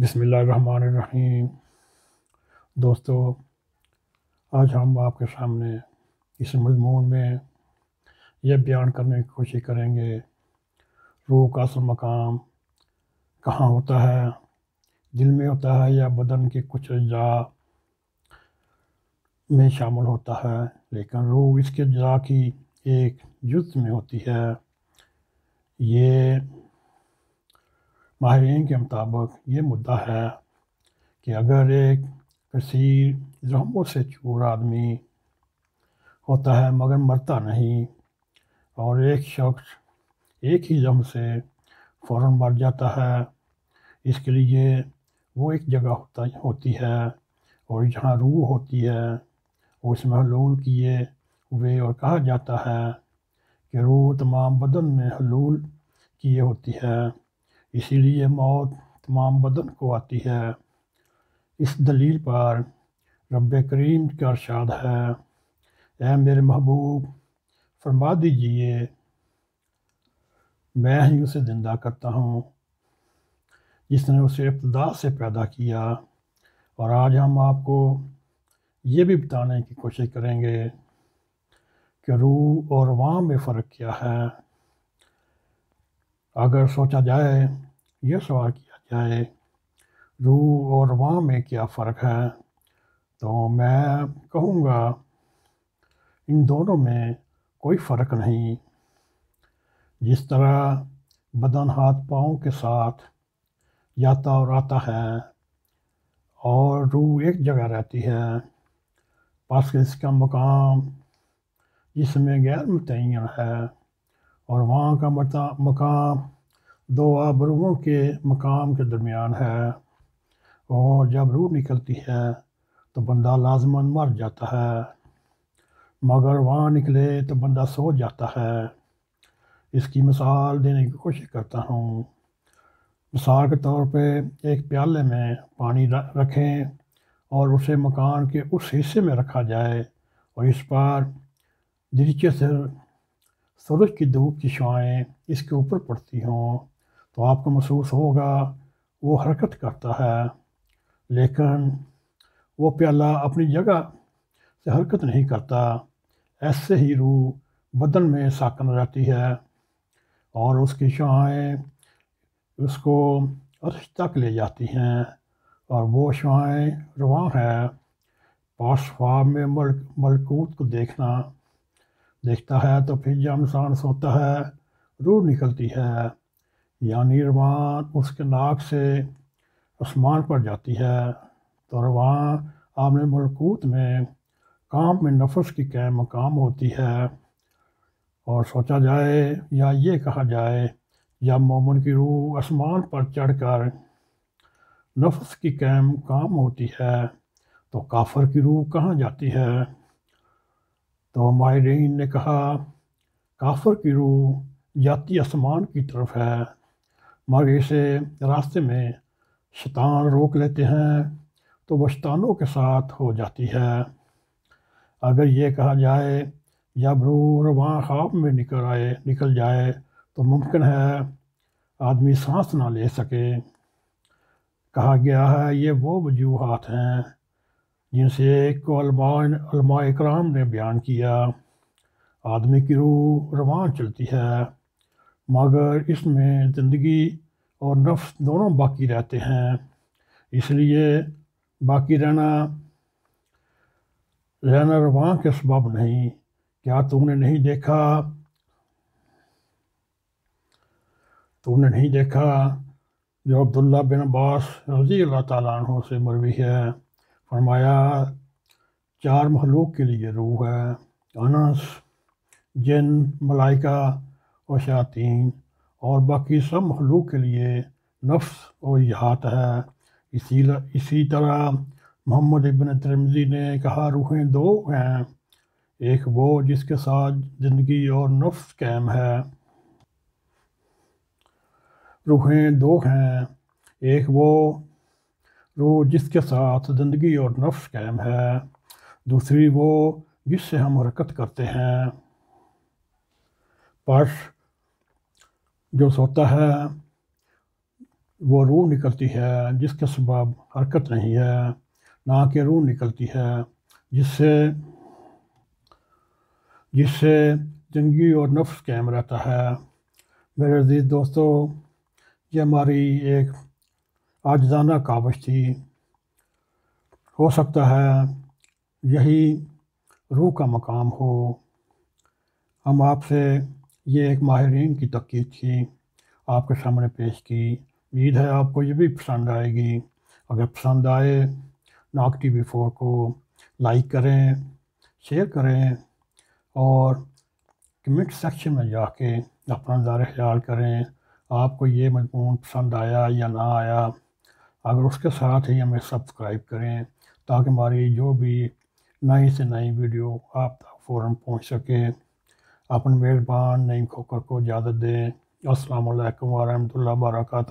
बसमिल दोस्तों आज हम आपके सामने इस मजमून में यह बयान करने की कोशिश करेंगे रूह का असल मकाम कहाँ होता है दिल में होता है या बदन के कुछ अज्जा में शामिल होता है लेकिन रूह इसके अज्जा की एक युद्ध में होती है ये माहरीन के मुताबिक ये मुद्दा है कि अगर एक कसीर रहमों से चूर आदमी होता है मगर मरता नहीं और एक शख्स एक ही जम से फ़ौर मर जाता है इसके लिए वो एक जगह होता होती है और जहाँ रूह होती है और उसमें हलूल किए हुए और कहा जाता है कि रूह तमाम बदन में हलूल किए होती है इसीलिए मौत तमाम बदन को आती है इस दलील पर रब करीम का अरसाद है ए मेरे महबूब फरमा दीजिए मैं ही उसे ज़िंदा करता हूँ जिसने उसे इब्तदा से पैदा किया और आज हम आपको ये भी बताने की कोशिश करेंगे कि रूह और वाम में फ़र्क क्या है अगर सोचा जाए यह सवाल किया जाए रूह और माँ में क्या फ़र्क है तो मैं कहूँगा इन दोनों में कोई फ़र्क नहीं जिस तरह बदन हाथ पाँव के साथ जाता और आता है और रूह एक जगह रहती है पास इसका मकाम जिसमें गैर मुतन है और वहाँ का मकाम दो आबरुओं के मकाम के दरमियान है और जब रूह निकलती है तो बंदा लाजमन मर जाता है मगर वहाँ निकले तो बंदा सो जाता है इसकी मिसाल देने की कोशिश करता हूँ मिसाल के तौर पे एक प्याले में पानी रखें और उसे मकान के उस हिस्से में रखा जाए और इस पर दिलचस्प से सूरज की धूप की शुआएँ इसके ऊपर पड़ती हों तो आपको महसूस होगा वो हरकत करता है लेकिन वो प्याला अपनी जगह से हरकत नहीं करता ऐसे ही रूह बदन में साकन रहती है और उसकी शाएँ उसको अर्श तक ले जाती हैं और वो शुआएँ रवा है पास में मल मलकूत को देखना देखता है तो फिर जब इंसान सोता है रूह निकलती है यानी रवान उसके नाक से आसमान पर जाती है तो रवान आमने मलकूत में काम में नफस की कैम मकाम होती है और सोचा जाए या ये कहा जाए या मोमन की रूह आसमान पर चढ़कर नफस की कैम काम होती है तो काफर की रूह कहाँ जाती है तो माहरीन ने कहा काफर की रूह जाती आसमान की तरफ है मगर इसे रास्ते में शतान रोक लेते हैं तो वह शतानों के साथ हो जाती है अगर ये कहा जाए या ब्रूर वहाँ ख्वाब में निकल आए निकल जाए तो मुमकिन है आदमी सांस ना ले सके कहा गया है ये वो वजूहत हैं जिनसे एक को अलमा इकराम ने बयान किया आदमी की रूह रवान चलती है मगर इसमें ज़िंदगी और नफ्स दोनों बाकी रहते हैं इसलिए बाकी रहना रहना रवा के सबब नहीं क्या तुमने नहीं देखा तुमने नहीं देखा जो अब्दुल्ला बिन अब्बास रजी अल्लाह तु से मरवी है फरमाया चार महलूक के लिए रूह है अनस जिन मलाइका और शयातीन और बाकी सब मखलूक के लिए नफ्स और इहात है इसी इसी तरह मोहम्मद इबन तरमजी ने कहा रूहें दो हैं एक वो जिसके साथ ज़िंदगी और नफ्स कैम है रूहें दो हैं एक वो रूह जिसके साथ ज़िंदगी और नफ्स कैम है दूसरी वो जिससे हम हरकत करते हैं पार्ट जो सोता है वो रूह निकलती है जिसके सबाब हरकत नहीं है ना कि रूह निकलती है जिससे जिससे जंगी और नफ्स कायम रहता है मेरे अजीज़ दोस्तों ये हमारी एक आजाना काबज थी हो सकता है यही रूह का मकाम हो हम आपसे ये एक माहरीन की तकी थी आपके सामने पेश की उम्मीद है आपको ये भी पसंद आएगी अगर पसंद आए नाक टी वी फोर को लाइक करें शेयर करें और कमेंट सेक्शन में जाके अपना दार ख्याल करें आपको ये मजमून पसंद आया या ना आया अगर उसके साथ ही हमें सब्सक्राइब करें ताकि हमारी जो भी नई से नई वीडियो आप तक फ़ौर पहुँच सके अपने मेज़बान नईम खोकर को इजाज़त दें असलकम वरहमल वर्का